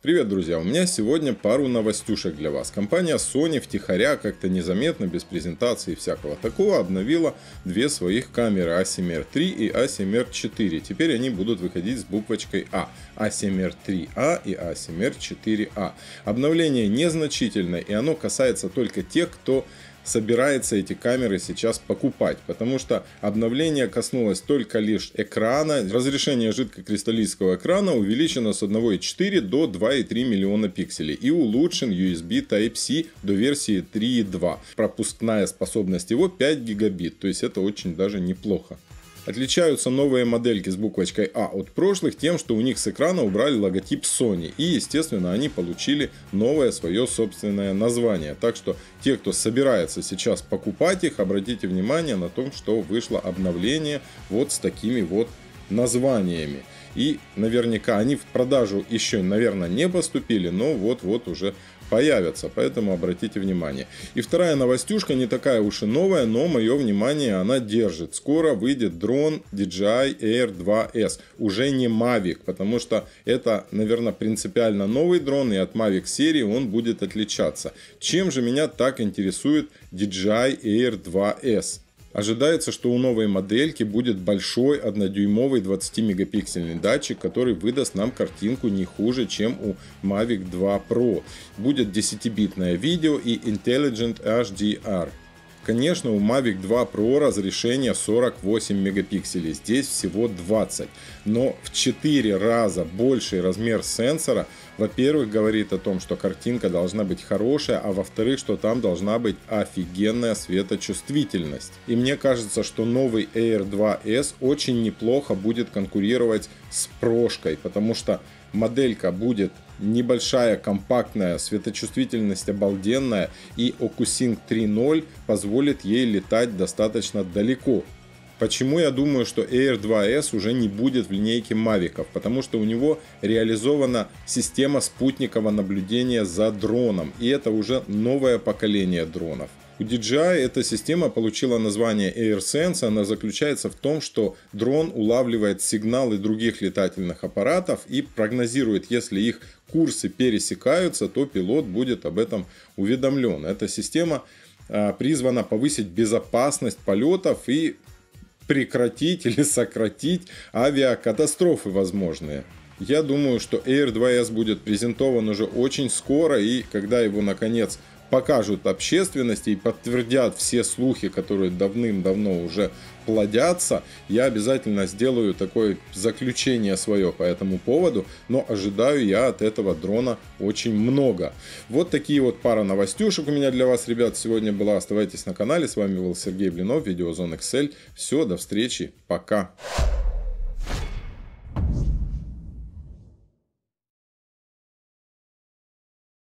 Привет, друзья! У меня сегодня пару новостюшек для вас. Компания Sony втихаря, как-то незаметно, без презентации и всякого такого, обновила две своих камеры A7R3 и A7R4. Теперь они будут выходить с буквочкой А. A7R3A а и A7R4A. А. Обновление незначительное, и оно касается только тех, кто собирается эти камеры сейчас покупать, потому что обновление коснулось только лишь экрана. Разрешение жидкокристаллического экрана увеличено с 1,4 до 2,3 миллиона пикселей и улучшен USB Type-C до версии 3.2. Пропускная способность его 5 гигабит, то есть это очень даже неплохо. Отличаются новые модельки с буквочкой А от прошлых тем, что у них с экрана убрали логотип Sony. И, естественно, они получили новое свое собственное название. Так что те, кто собирается сейчас покупать их, обратите внимание на том, что вышло обновление вот с такими вот названиями. И наверняка они в продажу еще, наверное, не поступили, но вот-вот уже появятся, поэтому обратите внимание. И вторая новостюшка не такая уж и новая, но мое внимание она держит. Скоро выйдет дрон DJI Air 2S, уже не Mavic, потому что это, наверное, принципиально новый дрон, и от Mavic серии он будет отличаться. Чем же меня так интересует DJI Air 2S? Ожидается, что у новой модельки будет большой 1-дюймовый 20-мегапиксельный датчик, который выдаст нам картинку не хуже, чем у Mavic 2 Pro. Будет 10-битное видео и Intelligent HDR. Конечно, у Mavic 2 Pro разрешение 48 мегапикселей, здесь всего 20, но в 4 раза больший размер сенсора, во-первых, говорит о том, что картинка должна быть хорошая, а во-вторых, что там должна быть офигенная светочувствительность. И мне кажется, что новый Air 2S очень неплохо будет конкурировать с прошкой, потому что моделька будет небольшая, компактная, светочувствительность обалденная и Окусинг 3.0 позволит ей летать достаточно далеко. Почему я думаю, что Air 2S уже не будет в линейке Мавиков? Потому что у него реализована система спутникового наблюдения за дроном. И это уже новое поколение дронов. У DJI эта система получила название AirSense. Она заключается в том, что дрон улавливает сигналы других летательных аппаратов и прогнозирует, если их курсы пересекаются, то пилот будет об этом уведомлен. Эта система а, призвана повысить безопасность полетов и прекратить или сократить авиакатастрофы возможные. Я думаю, что Air 2S будет презентован уже очень скоро, и когда его наконец покажут общественности и подтвердят все слухи, которые давным-давно уже плодятся, я обязательно сделаю такое заключение свое по этому поводу, но ожидаю я от этого дрона очень много. Вот такие вот пара новостюшек у меня для вас, ребят, сегодня была. Оставайтесь на канале, с вами был Сергей Блинов, Видеозон Excel. Все, до встречи, пока!